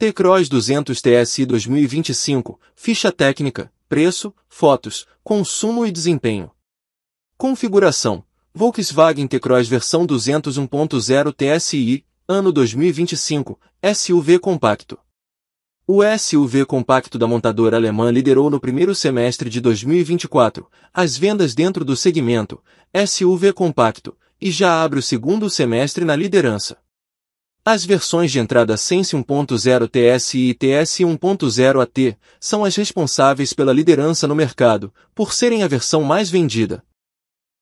T-Cross 200 TSI 2025, ficha técnica, preço, fotos, consumo e desempenho. Configuração: Volkswagen T-Cross versão 201.0 TSI, ano 2025, SUV compacto. O SUV compacto da montadora alemã liderou no primeiro semestre de 2024 as vendas dentro do segmento SUV compacto e já abre o segundo semestre na liderança. As versões de entrada Sense 1.0 TSI e TSI 1.0 AT são as responsáveis pela liderança no mercado, por serem a versão mais vendida.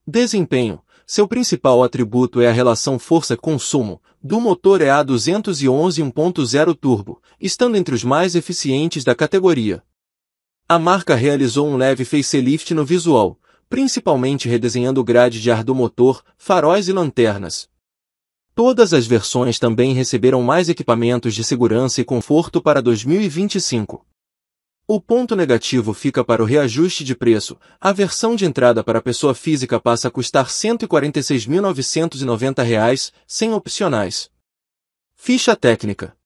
Desempenho. Seu principal atributo é a relação força-consumo, do motor EA 211 1.0 turbo, estando entre os mais eficientes da categoria. A marca realizou um leve facelift no visual, principalmente redesenhando o grade de ar do motor, faróis e lanternas, Todas as versões também receberam mais equipamentos de segurança e conforto para 2025. O ponto negativo fica para o reajuste de preço. A versão de entrada para pessoa física passa a custar R$ 146.990, reais, sem opcionais. Ficha técnica.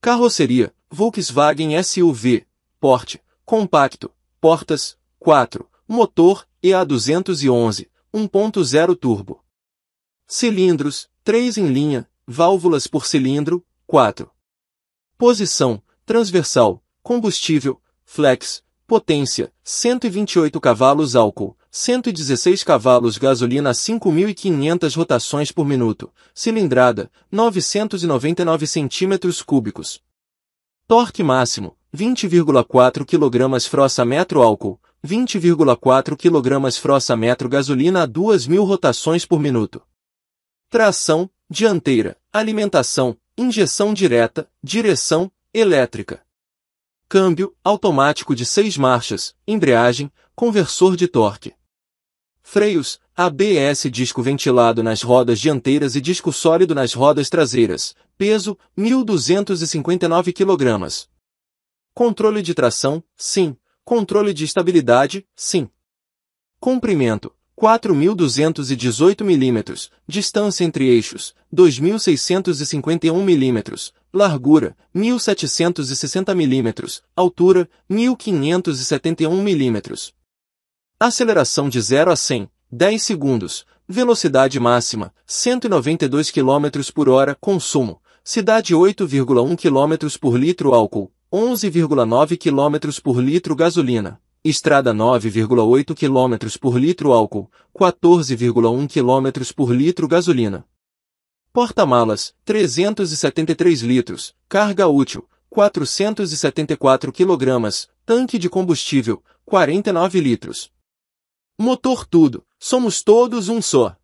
Carroceria, Volkswagen SUV, porte, compacto, portas, 4, motor EA211, 1.0 turbo. Cilindros, 3 em linha, válvulas por cilindro, 4. Posição, transversal, combustível, flex, potência, 128 cavalos álcool, 116 cavalos gasolina a 5.500 rotações por minuto, cilindrada, 999 centímetros cúbicos. Torque máximo, 20,4 kg frossa metro álcool, 20,4 kg frossa metro gasolina a 2.000 rotações por minuto tração, dianteira, alimentação, injeção direta, direção, elétrica. Câmbio, automático de seis marchas, embreagem, conversor de torque. Freios, ABS disco ventilado nas rodas dianteiras e disco sólido nas rodas traseiras, peso, 1.259 kg. Controle de tração, sim. Controle de estabilidade, sim. Comprimento, 4.218 mm, distância entre eixos, 2.651 mm, largura, 1.760 mm, altura, 1.571 mm. Aceleração de 0 a 100, 10 segundos, velocidade máxima, 192 km por hora, consumo, cidade 8,1 km por litro álcool, 11,9 km por litro gasolina estrada 9,8 km por litro álcool, 14,1 km por litro gasolina. Porta-malas, 373 litros, carga útil, 474 kg, tanque de combustível, 49 litros. Motor tudo, somos todos um só.